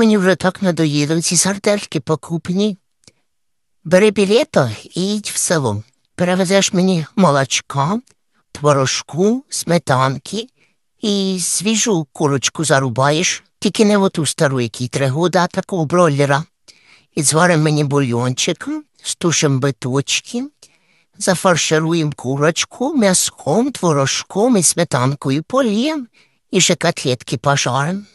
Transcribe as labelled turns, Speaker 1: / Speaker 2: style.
Speaker 1: Мені вже так надоїли ці сардельки покупні. Бери білето і їдь в село. Перевезеш мені молочка, творожку, сметанки і свіжу курочку зарубаєш, тільки не оту стару, якій три года, а такого бройлера. І зварим мені бульйончик, стушим биточки, зафаршируємо курочку, м'яском, творожком і сметанкою полієм і ще котлетки пожарим.